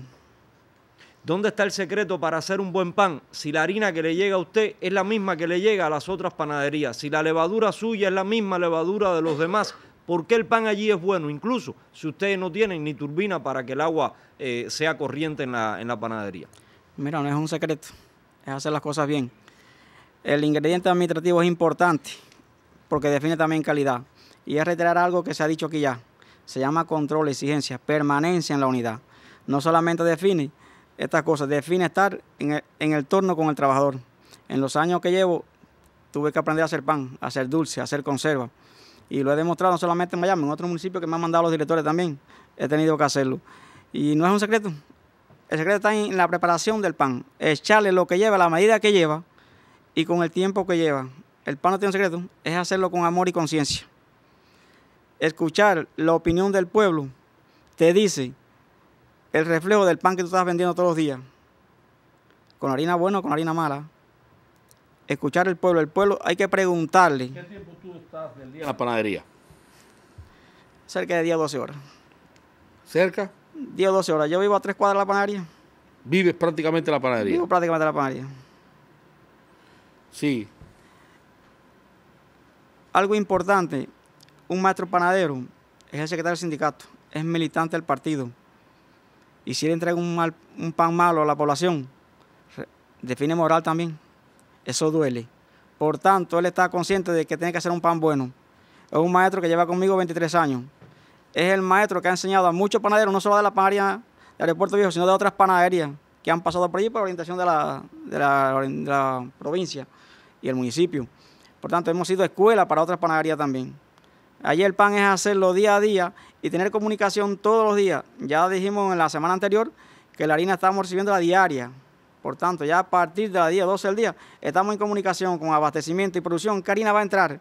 ¿Dónde está el secreto para hacer un buen pan? Si la harina que le llega a usted es la misma que le llega a las otras panaderías, si la levadura suya es la misma levadura de los demás, ¿por qué el pan allí es bueno? Incluso si ustedes no tienen ni turbina para que el agua eh, sea corriente en la, en la panadería. Mira, no es un secreto, es hacer las cosas bien. El ingrediente administrativo es importante porque define también calidad. Y es reiterar algo que se ha dicho aquí ya. Se llama control, exigencia, permanencia en la unidad. No solamente define, estas cosas. Define estar en el, en el torno con el trabajador. En los años que llevo, tuve que aprender a hacer pan, a hacer dulce, a hacer conserva. Y lo he demostrado no solamente en Miami, en otros municipios que me han mandado los directores también. He tenido que hacerlo. Y no es un secreto. El secreto está en la preparación del pan. Echarle lo que lleva, la medida que lleva y con el tiempo que lleva. El pan no tiene un secreto, es hacerlo con amor y conciencia. Escuchar la opinión del pueblo te dice el reflejo del pan que tú estás vendiendo todos los días. Con harina buena o con harina mala. Escuchar el pueblo. El pueblo hay que preguntarle. ¿Qué tiempo tú estás del día en la panadería? Cerca de 10 o 12 horas. ¿Cerca? 10 o 12 horas. Yo vivo a tres cuadras de la panadería. ¿Vives prácticamente en la panadería? Vivo prácticamente en la panadería. Sí. Algo importante, un maestro panadero es el secretario del sindicato, es militante del partido, y si él entrega un, pan malo a la población, define moral también. Eso duele. Por tanto, él está consciente de que tiene que hacer un pan bueno. Es un maestro que lleva conmigo 23 años. Es el maestro que ha enseñado a muchos panaderos, no solo de la panadería del Aeropuerto Viejo, sino de otras panaderías que han pasado por allí por orientación de la, orientación de la provincia y el municipio. Por tanto, hemos sido escuela para otras panaderías también. Allí el pan es hacerlo día a día y tener comunicación todos los días. Ya dijimos en la semana anterior que la harina estamos recibiendo la diaria. Por tanto, ya a partir de la día 12 del día estamos en comunicación con abastecimiento y producción. ¿Qué harina va a entrar?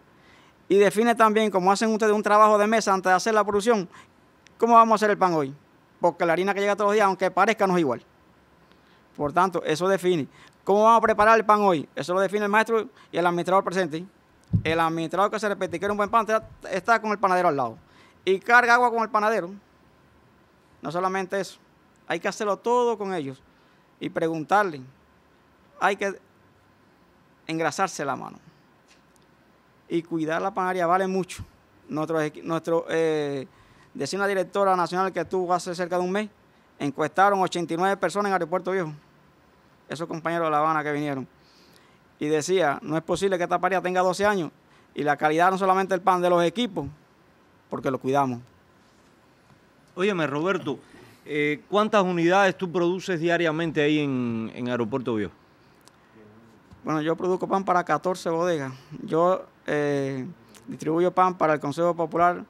Y define también, como hacen ustedes un trabajo de mesa antes de hacer la producción, cómo vamos a hacer el pan hoy. Porque la harina que llega todos los días, aunque parezca, no es igual. Por tanto, eso define. ¿Cómo vamos a preparar el pan hoy? Eso lo define el maestro y el administrador presente el administrador que se repite que era un buen pan está con el panadero al lado. Y carga agua con el panadero. No solamente eso. Hay que hacerlo todo con ellos. Y preguntarle. Hay que engrasarse la mano. Y cuidar la panadería vale mucho. Nuestro, nuestro eh, decía una directora nacional que estuvo hace cerca de un mes, encuestaron 89 personas en Aeropuerto Viejo. Esos compañeros de La Habana que vinieron y decía, no es posible que esta paria tenga 12 años y la calidad no solamente el pan de los equipos, porque lo cuidamos. Óyeme, Roberto, eh, ¿cuántas unidades tú produces diariamente ahí en, Aeropuerto Bio? Bueno, yo produzco pan para 14 bodegas. Yo eh, distribuyo pan para el Consejo Popular,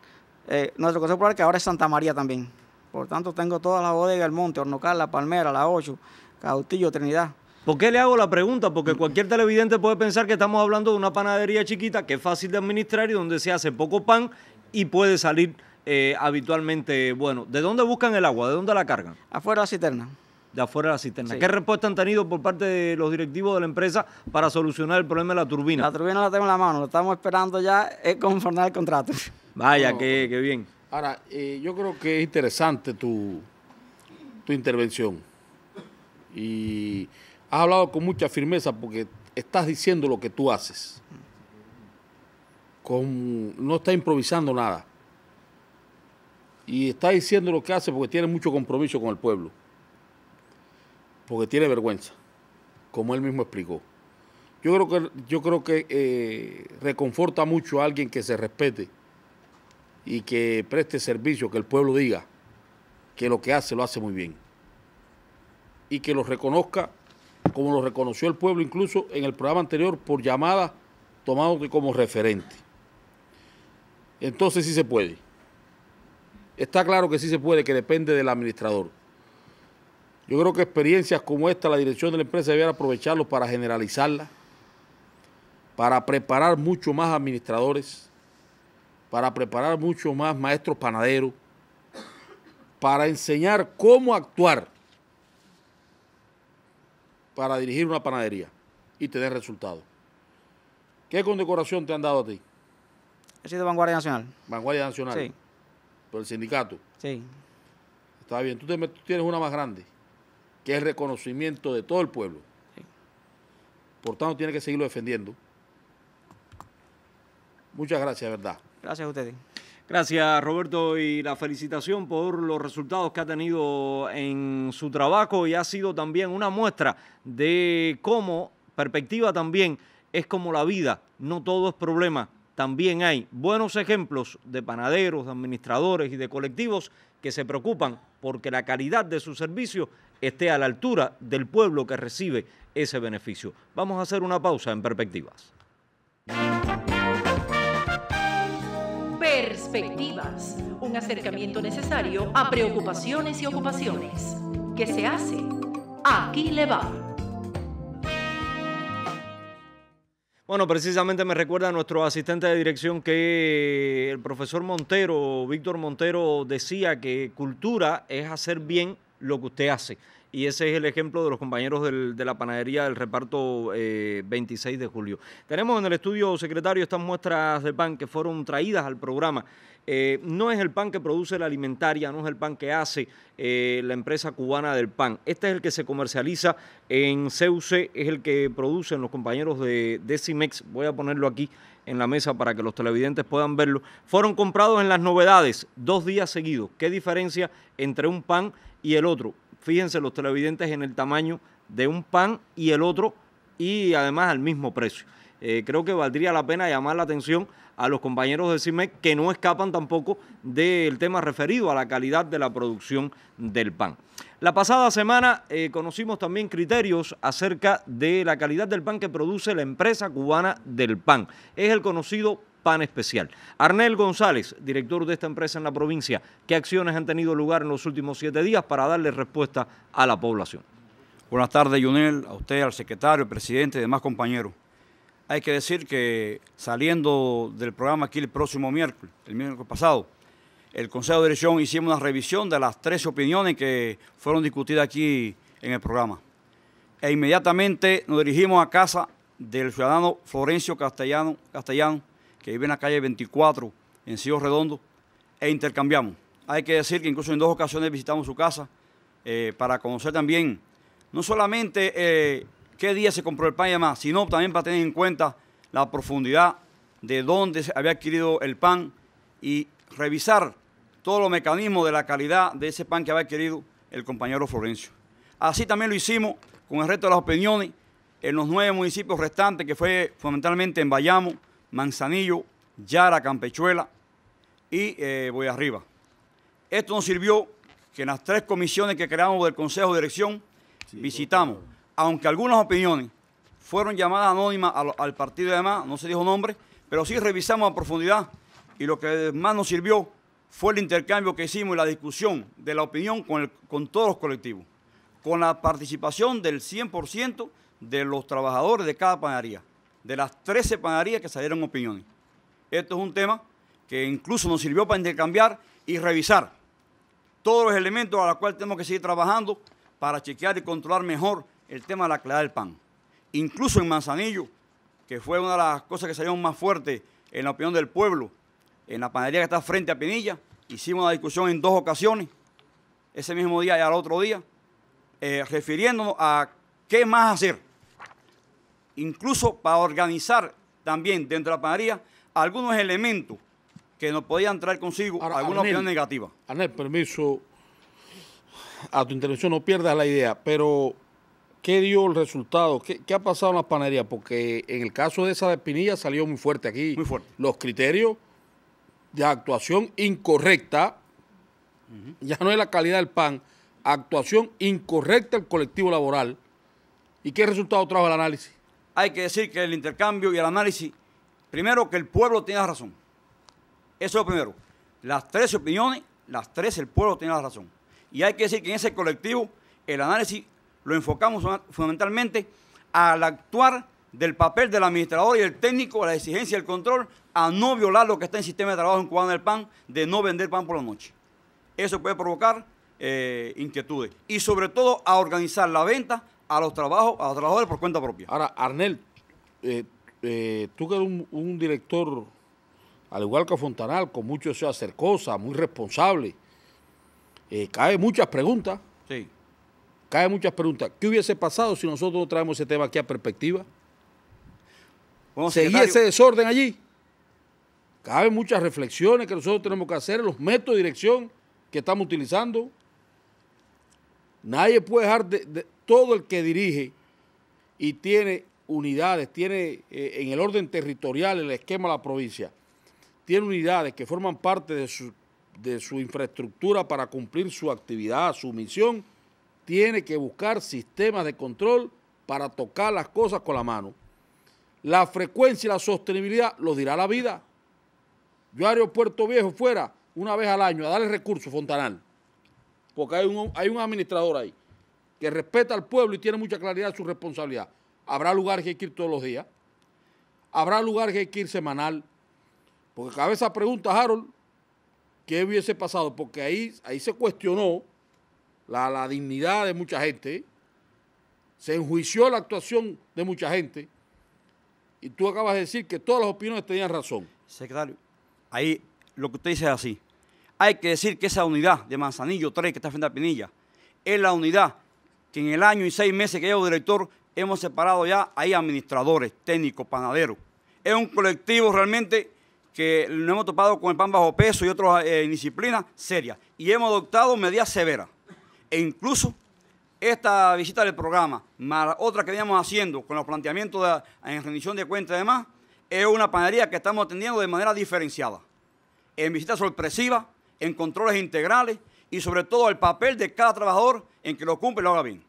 eh, nuestro Consejo Popular que ahora es Santa María también. Por tanto, tengo todas las bodegas, el Monte, Hornocal, La Palmera, La Ocho, Cautillo, Trinidad. ¿Por qué le hago la pregunta? Porque cualquier televidente puede pensar que estamos hablando de una panadería chiquita que es fácil de administrar y donde se hace poco pan y puede salir eh, habitualmente bueno. ¿De dónde buscan el agua? ¿De dónde la cargan? Afuera de la cisterna. De afuera de la cisterna. ¿Qué respuesta han tenido por parte de los directivos de la empresa para solucionar el problema de la turbina? La turbina la tengo en la mano, lo estamos esperando ya es conformar el contrato. Vaya, qué, bien. Ahora, eh, yo creo que es interesante tu, tu intervención. Y has hablado con mucha firmeza porque estás diciendo lo que tú haces. Con, no está improvisando nada. Y está diciendo lo que hace porque tiene mucho compromiso con el pueblo. Porque tiene vergüenza, como él mismo explicó. Yo creo que, yo creo que eh, reconforta mucho a alguien que se respete y que preste servicio, que el pueblo diga que lo que hace lo hace muy bien. Y que lo reconozca como lo reconoció el pueblo incluso en el programa anterior por llamada tomado como referente. Entonces sí se puede. Está claro que sí se puede, que depende del administrador. Yo creo que experiencias como esta, la dirección de la empresa debería aprovecharlo para generalizarla, para preparar mucho más administradores, para preparar mucho más maestros panaderos, para enseñar cómo actuar para dirigir una panadería y te dé resultados. ¿Qué condecoración te han dado a ti? He sido Vanguardia Nacional. Vanguardia Nacional. Sí. Por el sindicato. Sí. Está bien, tú, tienes una más grande, que es el reconocimiento de todo el pueblo. Sí. Por tanto, tienes que seguirlo defendiendo. Muchas gracias, ¿verdad? Gracias a ustedes. Gracias Roberto y la felicitación por los resultados que ha tenido en su trabajo y ha sido también una muestra de cómo perspectiva también es como la vida, no todo es problema, también hay buenos ejemplos de panaderos, de administradores y de colectivos que se preocupan porque la calidad de su servicio esté a la altura del pueblo que recibe ese beneficio. Vamos a hacer una pausa en perspectivas un acercamiento necesario a preocupaciones y ocupaciones. ¿Qué se hace? Aquí le va. Bueno, precisamente me recuerda a nuestro asistente de dirección que el profesor Montero, Víctor Montero, decía que cultura es hacer bien lo que usted hace y ese es el ejemplo de los compañeros de la panadería del reparto 26 eh, de julio. Tenemos en el estudio, secretario, estas muestras de pan que fueron traídas al programa. Eh, no es el pan que produce la alimentaria, no es el pan que hace eh, la empresa cubana del pan. Este es el que se comercializa en CUC, es el que producen los compañeros de, de Cimex. Voy a ponerlo aquí en la mesa para que los televidentes puedan verlo. Fueron comprados en las novedades dos días seguidos. ¿Qué diferencia entre un pan y el otro? fíjense los televidentes en el tamaño de un pan y el otro y además al mismo precio. Eh, creo que valdría la pena llamar la atención a los compañeros de CIMEC que no escapan tampoco del tema referido a la calidad de la producción del pan. La pasada semana eh, conocimos también criterios acerca de la calidad del pan que produce la empresa cubana del pan. Es el conocido PAN especial. Arnel González, director de esta empresa en la provincia, ¿qué acciones han tenido lugar en los últimos siete días para darle respuesta a la población? Buenas tardes, Junel, a usted, al secretario, al presidente y demás compañeros. Hay que decir que saliendo del programa aquí el próximo miércoles, el miércoles pasado, el Consejo de Dirección hicimos una revisión de las tres opiniones que fueron discutidas aquí en el programa. E inmediatamente nos dirigimos a casa del ciudadano Florencio Castellano, Castellano que vive en la calle 24, en Sillo Redondo, e intercambiamos. Hay que decir que incluso en dos ocasiones visitamos su casa eh, para conocer también, no solamente eh, qué día se compró el pan y demás, sino también para tener en cuenta la profundidad de dónde se había adquirido el pan y revisar todos los mecanismos de la calidad de ese pan que había adquirido el compañero Florencio. Así también lo hicimos con el resto de las opiniones en los nueve municipios restantes, que fue fundamentalmente en Bayamo, Manzanillo, Yara, Campechuela y Boyarriba. Eh, voy Arriba. Esto nos sirvió que en las tres comisiones que creamos del Consejo de Dirección visitamos, aunque algunas opiniones fueron llamadas anónimas al, partido de además, no se dijo nombre, pero sí revisamos a profundidad y lo que más nos sirvió fue el intercambio que hicimos y la discusión de la opinión con, con todos los colectivos, con la participación del 100% de los trabajadores de cada panadería de las 13 panaderías que salieron opiniones. Esto es un tema que incluso nos sirvió para intercambiar y revisar todos los elementos a los cuales tenemos que seguir trabajando para chequear y controlar mejor el tema de la calidad del pan. Incluso en Manzanillo, que fue una de las cosas que salieron más fuerte en la opinión del pueblo, en la panadería que está frente a Pinilla, hicimos una discusión en dos ocasiones, ese mismo día y al otro día, eh, refiriéndonos a qué más hacer incluso para organizar también dentro de la panadería algunos elementos que nos podían traer consigo alguna opinión negativa. Arnel, permiso, a tu intervención no pierdas la idea, pero ¿qué dio el resultado? ¿Qué, ha pasado en la panadería? Porque en el caso de esa de Pinilla salió muy fuerte aquí. Muy fuerte. Los criterios de actuación incorrecta, ya no es la calidad del pan, actuación incorrecta del colectivo laboral. ¿Y qué resultado trajo el análisis? hay que decir que el intercambio y el análisis, primero que el pueblo tenía razón. Eso es lo primero. Las tres opiniones, las tres el pueblo la razón. Y hay que decir que en ese colectivo el análisis lo enfocamos fundamentalmente al actuar del papel del administrador y el técnico, a la exigencia del control, a no violar lo que está en el sistema de trabajo en Cubana del PAN, de no vender pan por la noche. Eso puede provocar eh, inquietudes. Y sobre todo a organizar la venta a los trabajos, a trabajadores por cuenta propia. Ahora, Arnel, eh, eh, tú que eres un, director, al igual que Fontanal, con mucho deseo de hacer cosas, muy responsable, eh, muchas preguntas. Sí. Cae muchas preguntas. ¿Qué hubiese pasado si nosotros traemos ese tema aquí a perspectiva? ¿Seguía ese desorden allí? Caben muchas reflexiones que nosotros tenemos que hacer, los métodos de dirección que estamos utilizando. Nadie puede dejar de todo el que dirige y tiene unidades, tiene eh, en el orden territorial, el esquema de la provincia, tiene unidades que forman parte de su, infraestructura para cumplir su actividad, su misión, tiene que buscar sistemas de control para tocar las cosas con la mano. La frecuencia y la sostenibilidad lo dirá la vida. Yo Puerto viejo fuera una vez al año a darle recursos, Fontanal, porque hay un administrador ahí que respeta al pueblo y tiene mucha claridad de su responsabilidad. Habrá lugar que hay que ir todos los días, habrá lugar que hay que ir semanal, porque cabe esa pregunta, Harold, ¿qué hubiese pasado? Porque ahí, ahí se cuestionó la, la dignidad de mucha gente, se enjuició la actuación de mucha gente, y tú acabas de decir que todas las opiniones tenían razón. Secretario, ahí lo que usted dice es así. Hay que decir que esa unidad de Manzanillo 3 que está frente a Pinilla es la unidad en el año y seis meses que llevo director hemos separado ya ahí administradores, técnicos, panaderos. Es un colectivo realmente que nos hemos topado con el pan bajo peso y otras eh, disciplinas serias. Y hemos adoptado medidas severas. E incluso esta visita del programa, más otra que veníamos haciendo con los planteamientos de, en rendición de cuentas y demás, es una panadería que estamos atendiendo de manera diferenciada. En visitas sorpresivas, en controles integrales y sobre todo el papel de cada trabajador en que lo cumple y lo haga bien.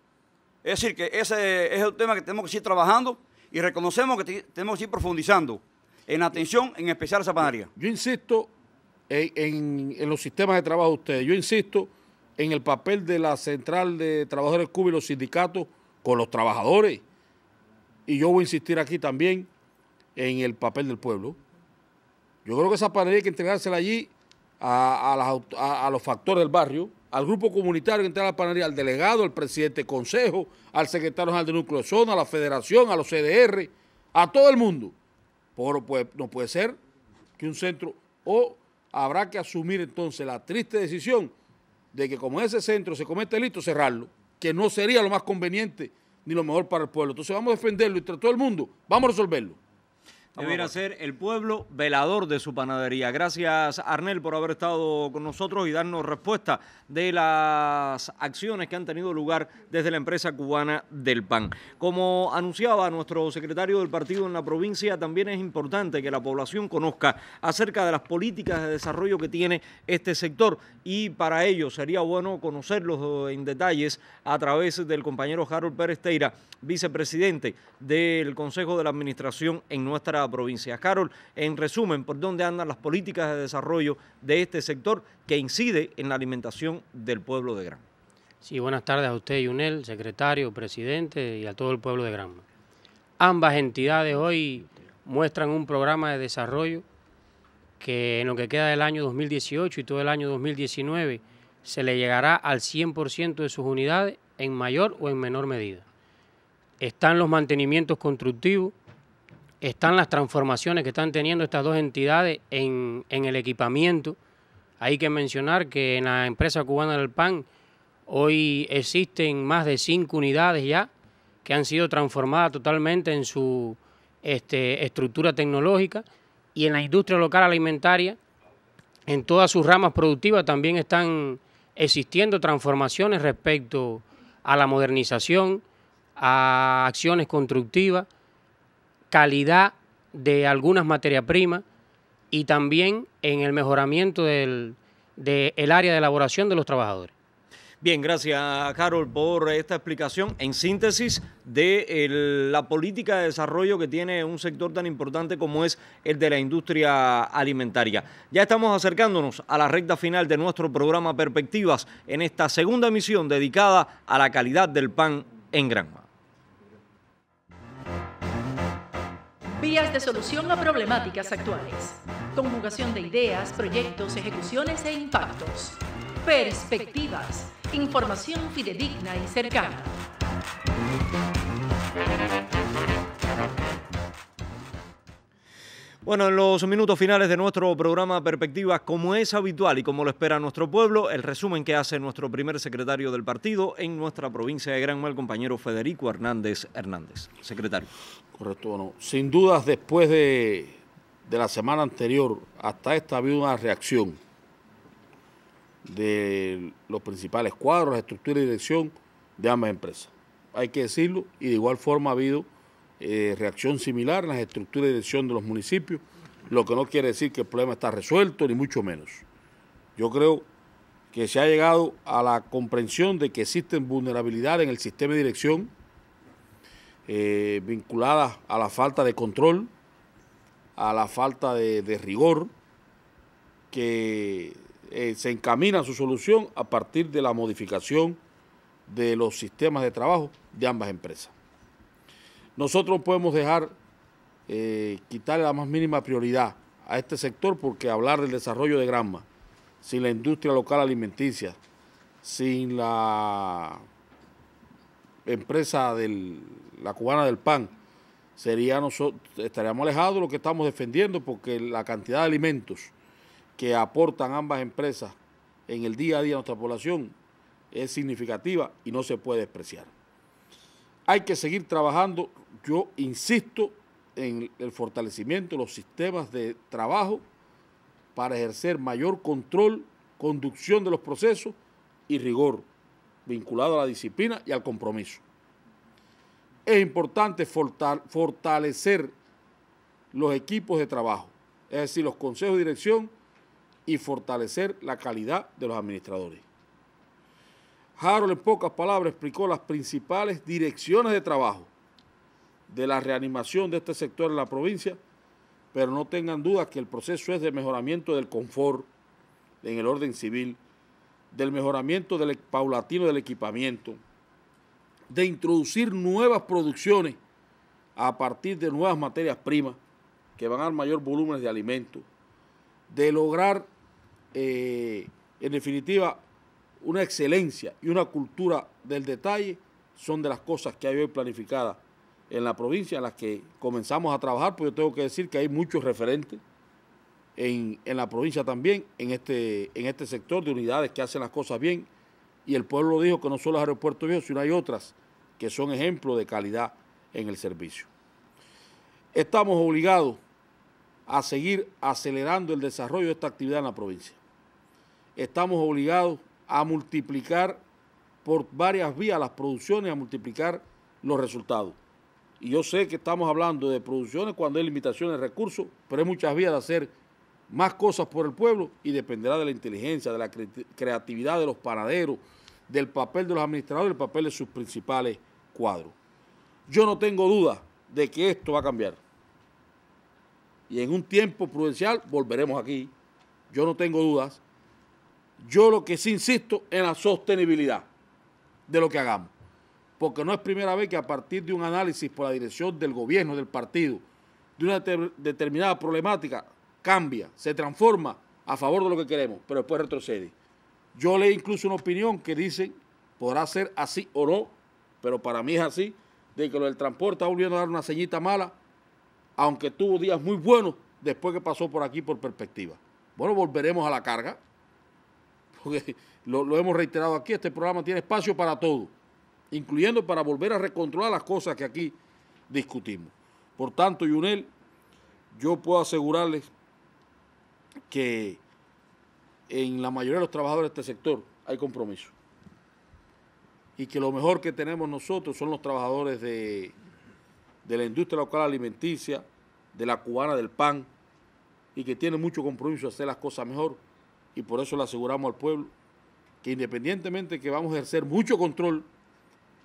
Es decir, que ese es el tema que tenemos que seguir trabajando y reconocemos que tenemos que ir profundizando en atención, en especial esa panadería. Yo insisto en, los sistemas de trabajo de ustedes, yo insisto en el papel de la Central de Trabajadores Cuba y los sindicatos con los trabajadores. Y yo voy a insistir aquí también en el papel del pueblo. Yo creo que esa panadería hay que entregársela allí a los factores del barrio, al grupo comunitario que entra a la panadería, al delegado, al presidente del consejo, al secretario general de núcleo de zona, a la federación, a los CDR, a todo el mundo. Pero pues, no puede ser que un centro, o habrá que asumir entonces la triste decisión de que como ese centro se comete delito, cerrarlo, que no sería lo más conveniente ni lo mejor para el pueblo. Entonces vamos a defenderlo y todo el mundo, vamos a resolverlo. Debería ser el pueblo velador de su panadería. Gracias, Arnel, por haber estado con nosotros y darnos respuesta de las acciones que han tenido lugar desde la empresa cubana del PAN. Como anunciaba nuestro secretario del partido en la provincia, también es importante que la población conozca acerca de las políticas de desarrollo que tiene este sector y para ello sería bueno conocerlos en detalles a través del compañero Harold Pérez Teira, vicepresidente del Consejo de la Administración en nuestra provincia. Carol, en resumen, ¿por dónde andan las políticas de desarrollo de este sector que incide en la alimentación del pueblo de Granma? Sí, buenas tardes a usted, Yunel, secretario, presidente y a todo el pueblo de Granma. Ambas entidades hoy muestran un programa de desarrollo que en lo que queda del año 2018 y todo el año 2019 se le llegará al 100% de sus unidades en mayor o en menor medida. Están los mantenimientos constructivos, están las transformaciones que están teniendo estas dos entidades en, el equipamiento. Hay que mencionar que en la empresa cubana del PAN hoy existen más de cinco unidades ya que han sido transformadas totalmente en su este, estructura tecnológica y en la industria local alimentaria, en todas sus ramas productivas también están existiendo transformaciones respecto a la modernización, a acciones constructivas calidad de algunas materias primas y también en el mejoramiento del, área de elaboración de los trabajadores. Bien, gracias Carol por esta explicación en síntesis de la política de desarrollo que tiene un sector tan importante como es el de la industria alimentaria. Ya estamos acercándonos a la recta final de nuestro programa Perspectivas en esta segunda misión dedicada a la calidad del pan en Granma. Vías de solución a problemáticas actuales. Conjugación de ideas, proyectos, ejecuciones e impactos. Perspectivas. Información fidedigna y cercana. Bueno, en los minutos finales de nuestro programa Perspectivas, como es habitual y como lo espera nuestro pueblo, el resumen que hace nuestro primer secretario del partido en nuestra provincia de Granma, el compañero Federico Hernández Hernández. Secretario. Correcto, bueno. Sin dudas, después de, la semana anterior, hasta esta ha habido una reacción de los principales cuadros, estructura y dirección de ambas empresas. Hay que decirlo, y de igual forma ha habido eh, reacción similar en las estructuras y dirección de los municipios, lo que no quiere decir que el problema está resuelto, ni mucho menos. Yo creo que se ha llegado a la comprensión de que existen vulnerabilidades en el sistema de dirección eh, vinculadas a la falta de control, a la falta de, rigor, que eh, se encamina a su solución a partir de la modificación de los sistemas de trabajo de ambas empresas. Nosotros podemos dejar, eh, quitarle la más mínima prioridad a este sector porque hablar del desarrollo de Granma, sin la industria local alimenticia, sin la empresa del la cubana del pan, sería nosotros, estaríamos alejados de lo que estamos defendiendo porque la cantidad de alimentos que aportan ambas empresas en el día a día a nuestra población es significativa y no se puede despreciar. Hay que seguir trabajando, yo insisto, en el fortalecimiento de los sistemas de trabajo para ejercer mayor control, conducción de los procesos y rigor vinculado a la disciplina y al compromiso es importante fortalecer los equipos de trabajo, es decir, los consejos de dirección y fortalecer la calidad de los administradores. Harold en pocas palabras explicó las principales direcciones de trabajo de la reanimación de este sector en la provincia, pero no tengan dudas que el proceso es de mejoramiento del confort en el orden civil, del mejoramiento del e-, paulatino del equipamiento, de introducir nuevas producciones a partir de nuevas materias primas que van a dar mayor volumen de alimentos, de lograr, eh, en definitiva, una excelencia y una cultura del detalle, son de las cosas que hay hoy planificadas en la provincia, en las que comenzamos a trabajar, pues yo tengo que decir que hay muchos referentes en, la provincia también, en este, en este sector de unidades que hacen las cosas bien y el pueblo dijo que no solo los aeropuertos viejos, sino hay otras que son ejemplos de calidad en el servicio. Estamos obligados a seguir acelerando el desarrollo de esta actividad en la provincia. Estamos obligados a multiplicar por varias vías las producciones, a multiplicar los resultados. Y yo sé que estamos hablando de producciones cuando hay limitaciones de recursos, pero hay muchas vías de hacer más cosas por el pueblo y dependerá de la inteligencia, de la creatividad de los panaderos, del papel de los administradores, el papel de sus principales cuadros. Yo no tengo duda de que esto va a cambiar. Y en un tiempo prudencial volveremos aquí. Yo no tengo dudas. Yo lo que sí insisto en la sostenibilidad de lo que hagamos. Porque no es primera vez que a partir de un análisis por la dirección del gobierno, del partido, de una determinada problemática, cambia, se transforma a favor de lo que queremos, pero después retrocede. Yo leí incluso una opinión que dice, podrá ser así o no, pero para mí es así, de que lo del transporte está volviendo a dar una señita mala, aunque tuvo días muy buenos después que pasó por aquí por perspectiva. Bueno, volveremos a la carga, porque lo, lo hemos reiterado aquí, este programa tiene espacio para todo, incluyendo para volver a recontrolar las cosas que aquí discutimos. Por tanto, Yunel, yo puedo asegurarles que en la mayoría de los trabajadores de este sector hay compromiso. Y que lo mejor que tenemos nosotros son los trabajadores de, la industria local alimenticia, de la cubana del pan, y que tienen mucho compromiso de hacer las cosas mejor. Y por eso le aseguramos al pueblo que independientemente que vamos a ejercer mucho control,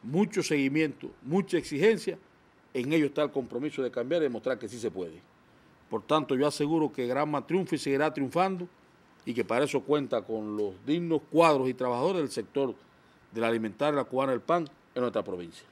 mucho seguimiento, mucha exigencia, en ello está el compromiso de cambiar y demostrar que sí se puede. Por tanto, yo aseguro que Granma triunfa y seguirá triunfando y que para eso cuenta con los dignos cuadros y trabajadores del sector del la la cubana, el pan en nuestra provincia.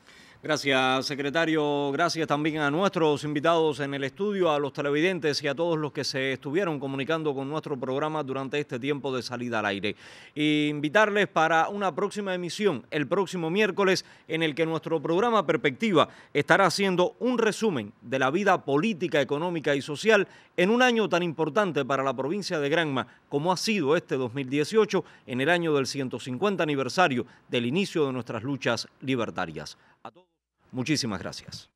Gracias, secretario. Gracias también a nuestros invitados en el estudio, a los televidentes y a todos los que se estuvieron comunicando con nuestro programa durante este tiempo de salida al aire. invitarles para una próxima emisión el próximo miércoles en el que nuestro programa Perspectiva estará haciendo un resumen de la vida política, económica y social en un año tan importante para la provincia de Granma como ha sido este 2018 en el año del 150 aniversario del inicio de nuestras luchas libertarias. Muchísimas gracias.